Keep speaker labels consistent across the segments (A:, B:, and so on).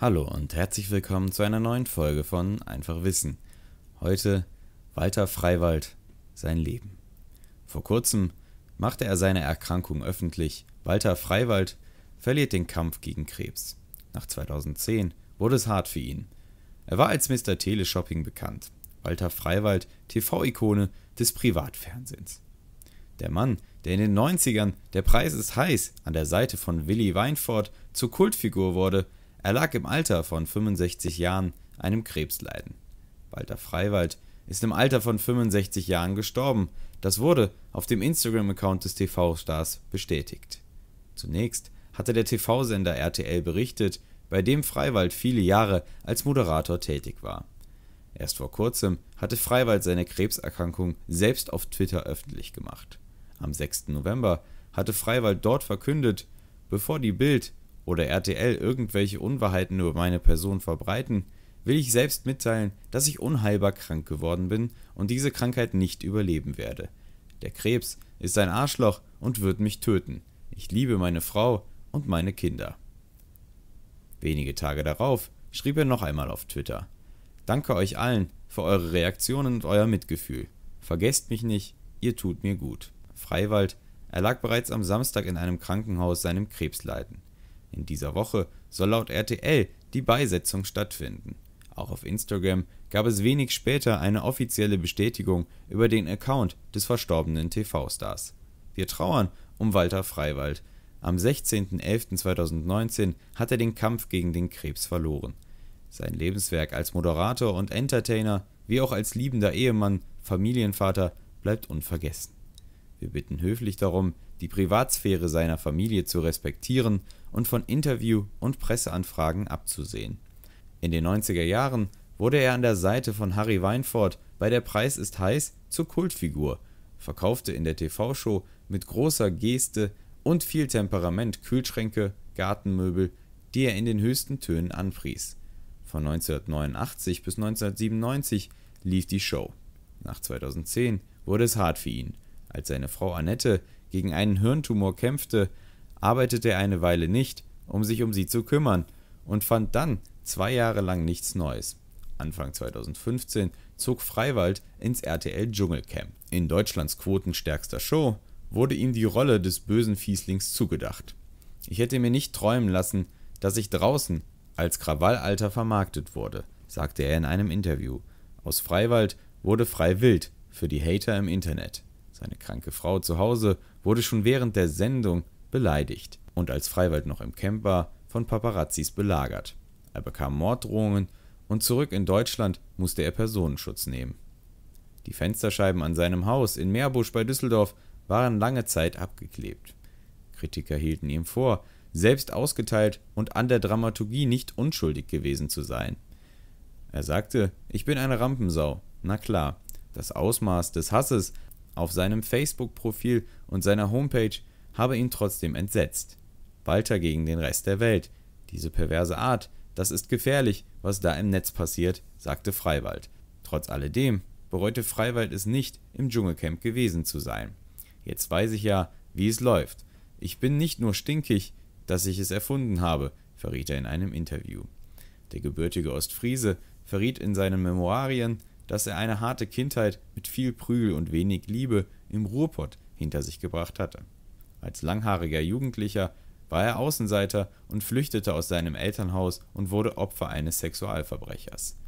A: Hallo und herzlich willkommen zu einer neuen Folge von Einfach Wissen. Heute Walter Freiwald, sein Leben. Vor kurzem machte er seine Erkrankung öffentlich. Walter Freiwald verliert den Kampf gegen Krebs. Nach 2010 wurde es hart für ihn. Er war als Mr. Teleshopping bekannt. Walter Freiwald, TV-Ikone des Privatfernsehens. Der Mann, der in den 90ern Der Preis ist heiß an der Seite von Willy Weinfort zur Kultfigur wurde, er lag im Alter von 65 Jahren einem Krebsleiden. Walter Freiwald ist im Alter von 65 Jahren gestorben. Das wurde auf dem Instagram-Account des TV-Stars bestätigt. Zunächst hatte der TV-Sender RTL berichtet, bei dem Freiwald viele Jahre als Moderator tätig war. Erst vor kurzem hatte Freiwald seine Krebserkrankung selbst auf Twitter öffentlich gemacht. Am 6. November hatte Freiwald dort verkündet, bevor die Bild oder RTL irgendwelche Unwahrheiten über meine Person verbreiten, will ich selbst mitteilen, dass ich unheilbar krank geworden bin und diese Krankheit nicht überleben werde. Der Krebs ist ein Arschloch und wird mich töten. Ich liebe meine Frau und meine Kinder. Wenige Tage darauf schrieb er noch einmal auf Twitter. Danke euch allen für eure Reaktionen und euer Mitgefühl. Vergesst mich nicht, ihr tut mir gut. Freiwald, er lag bereits am Samstag in einem Krankenhaus seinem Krebsleiden. In dieser Woche soll laut RTL die Beisetzung stattfinden. Auch auf Instagram gab es wenig später eine offizielle Bestätigung über den Account des verstorbenen TV-Stars. Wir trauern um Walter Freiwald. Am 16.11.2019 hat er den Kampf gegen den Krebs verloren. Sein Lebenswerk als Moderator und Entertainer, wie auch als liebender Ehemann, Familienvater, bleibt unvergessen. Wir bitten höflich darum, die Privatsphäre seiner Familie zu respektieren und von Interview und Presseanfragen abzusehen. In den 90er Jahren wurde er an der Seite von Harry Weinfurt bei Der Preis ist heiß zur Kultfigur, verkaufte in der TV-Show mit großer Geste und viel Temperament Kühlschränke, Gartenmöbel, die er in den höchsten Tönen anpries. Von 1989 bis 1997 lief die Show. Nach 2010 wurde es hart für ihn, als seine Frau Annette gegen einen Hirntumor kämpfte, arbeitete er eine Weile nicht, um sich um sie zu kümmern, und fand dann zwei Jahre lang nichts Neues. Anfang 2015 zog Freiwald ins RTL Dschungelcamp. In Deutschlands quotenstärkster Show wurde ihm die Rolle des bösen Fieslings zugedacht. Ich hätte mir nicht träumen lassen, dass ich draußen als Krawallalter vermarktet wurde, sagte er in einem Interview. Aus Freiwald wurde Freiwild für die Hater im Internet. Seine kranke Frau zu Hause wurde schon während der Sendung beleidigt und als Freiwald noch im Camp war, von Paparazzis belagert. Er bekam Morddrohungen und zurück in Deutschland musste er Personenschutz nehmen. Die Fensterscheiben an seinem Haus in Meerbusch bei Düsseldorf waren lange Zeit abgeklebt. Kritiker hielten ihm vor, selbst ausgeteilt und an der Dramaturgie nicht unschuldig gewesen zu sein. Er sagte, ich bin eine Rampensau. Na klar, das Ausmaß des Hasses auf seinem Facebook-Profil und seiner Homepage habe ihn trotzdem entsetzt. Walter gegen den Rest der Welt. Diese perverse Art, das ist gefährlich, was da im Netz passiert, sagte Freiwald. Trotz alledem bereute Freiwald es nicht, im Dschungelcamp gewesen zu sein. Jetzt weiß ich ja, wie es läuft. Ich bin nicht nur stinkig, dass ich es erfunden habe, verriet er in einem Interview. Der gebürtige Ostfriese verriet in seinen Memoirien, dass er eine harte Kindheit mit viel Prügel und wenig Liebe im Ruhrpott hinter sich gebracht hatte. Als langhaariger Jugendlicher war er Außenseiter und flüchtete aus seinem Elternhaus und wurde Opfer eines Sexualverbrechers.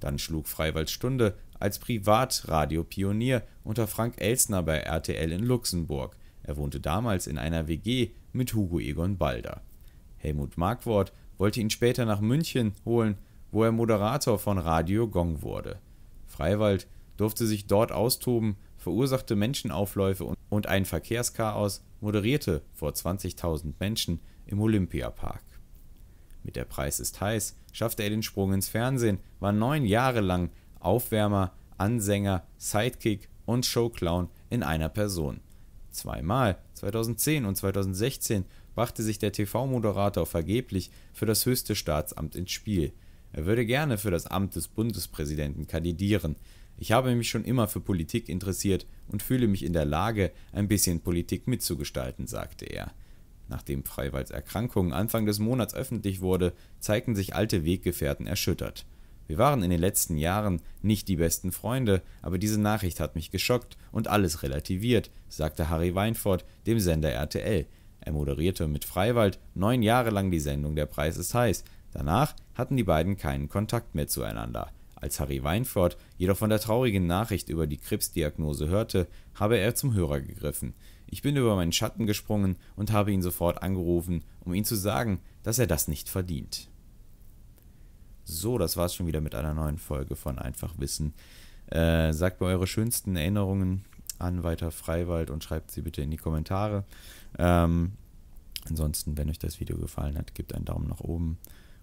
A: Dann schlug Freiwald Stunde als Privatradiopionier unter Frank Elsner bei RTL in Luxemburg. Er wohnte damals in einer WG mit Hugo Egon Balder. Helmut Markwort wollte ihn später nach München holen, wo er Moderator von Radio Gong wurde. Freiwald, durfte sich dort austoben, verursachte Menschenaufläufe und ein Verkehrschaos, moderierte vor 20.000 Menschen im Olympiapark. Mit Der Preis ist heiß schaffte er den Sprung ins Fernsehen, war neun Jahre lang Aufwärmer, Ansänger, Sidekick und Showclown in einer Person. Zweimal, 2010 und 2016, brachte sich der TV-Moderator vergeblich für das höchste Staatsamt ins Spiel – er würde gerne für das Amt des Bundespräsidenten kandidieren. Ich habe mich schon immer für Politik interessiert und fühle mich in der Lage, ein bisschen Politik mitzugestalten, sagte er. Nachdem Freiwalds Erkrankung Anfang des Monats öffentlich wurde, zeigten sich alte Weggefährten erschüttert. Wir waren in den letzten Jahren nicht die besten Freunde, aber diese Nachricht hat mich geschockt und alles relativiert, sagte Harry Weinfort dem Sender RTL. Er moderierte mit Freiwald neun Jahre lang die Sendung Der Preis ist heiß. Danach hatten die beiden keinen Kontakt mehr zueinander. Als Harry Weinfurt jedoch von der traurigen Nachricht über die Krebsdiagnose hörte, habe er zum Hörer gegriffen. Ich bin über meinen Schatten gesprungen und habe ihn sofort angerufen, um ihm zu sagen, dass er das nicht verdient. So, das war's schon wieder mit einer neuen Folge von Einfach Wissen. Äh, sagt mir eure schönsten Erinnerungen an Walter Freiwald und schreibt sie bitte in die Kommentare. Ähm, ansonsten, wenn euch das Video gefallen hat, gebt einen Daumen nach oben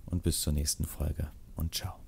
A: und bis zur nächsten Folge und ciao.